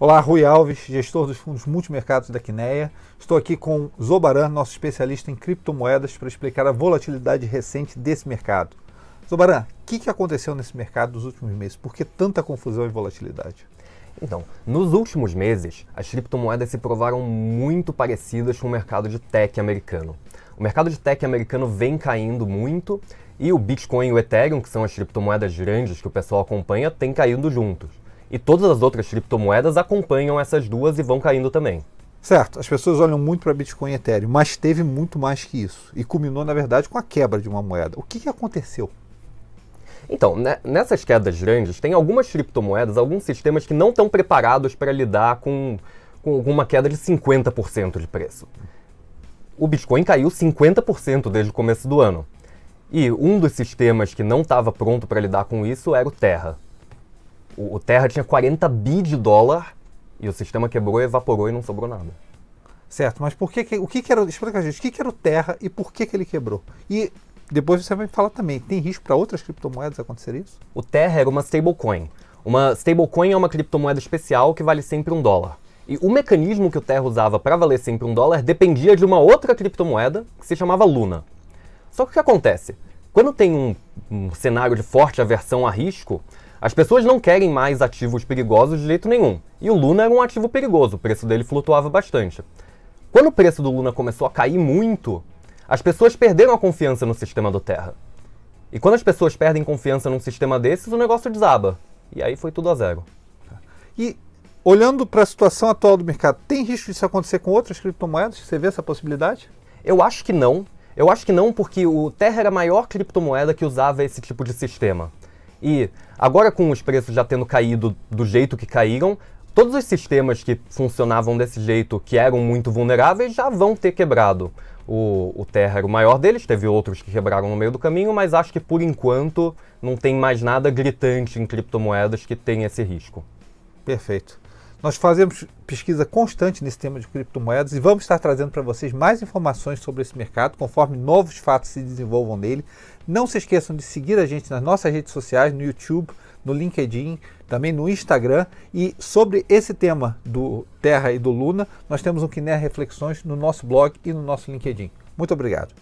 Olá, Rui Alves, gestor dos fundos multimercados da Quineia. Estou aqui com Zobaran, nosso especialista em criptomoedas, para explicar a volatilidade recente desse mercado. Zobaran, o que, que aconteceu nesse mercado nos últimos meses? Por que tanta confusão e volatilidade? Então, nos últimos meses, as criptomoedas se provaram muito parecidas com o mercado de tech americano. O mercado de tech americano vem caindo muito e o Bitcoin e o Ethereum, que são as criptomoedas grandes que o pessoal acompanha, têm caindo juntos e todas as outras criptomoedas acompanham essas duas e vão caindo também. Certo, as pessoas olham muito para Bitcoin e Ethereum, mas teve muito mais que isso e culminou, na verdade, com a quebra de uma moeda. O que, que aconteceu? Então, né, nessas quedas grandes, tem algumas criptomoedas, alguns sistemas que não estão preparados para lidar com, com uma queda de 50% de preço. O Bitcoin caiu 50% desde o começo do ano. E um dos sistemas que não estava pronto para lidar com isso era o Terra. O, o Terra tinha 40 bi de dólar e o sistema quebrou, evaporou e não sobrou nada. Certo, mas por que, que o que, que era, explica a gente, o que, que era o Terra e por que, que ele quebrou? E depois você vai me falar também, tem risco para outras criptomoedas acontecer isso? O Terra era uma stablecoin. Uma stablecoin é uma criptomoeda especial que vale sempre um dólar. E o mecanismo que o Terra usava para valer sempre um dólar dependia de uma outra criptomoeda que se chamava Luna. Só que o que acontece? Quando tem um, um cenário de forte aversão a risco, as pessoas não querem mais ativos perigosos de jeito nenhum, e o Luna era um ativo perigoso, o preço dele flutuava bastante. Quando o preço do Luna começou a cair muito, as pessoas perderam a confiança no sistema do Terra. E quando as pessoas perdem confiança num sistema desses, o negócio desaba. E aí foi tudo a zero. Tá. E olhando para a situação atual do mercado, tem risco disso acontecer com outras criptomoedas? Você vê essa possibilidade? Eu acho que não. Eu acho que não porque o Terra era a maior criptomoeda que usava esse tipo de sistema. E agora com os preços já tendo caído do jeito que caíram, todos os sistemas que funcionavam desse jeito, que eram muito vulneráveis, já vão ter quebrado. O, o Terra era o maior deles, teve outros que quebraram no meio do caminho, mas acho que por enquanto não tem mais nada gritante em criptomoedas que tenha esse risco. Perfeito. Nós fazemos pesquisa constante nesse tema de criptomoedas e vamos estar trazendo para vocês mais informações sobre esse mercado conforme novos fatos se desenvolvam nele. Não se esqueçam de seguir a gente nas nossas redes sociais, no YouTube, no LinkedIn, também no Instagram. E sobre esse tema do Terra e do Luna, nós temos um Quiné Reflexões no nosso blog e no nosso LinkedIn. Muito obrigado.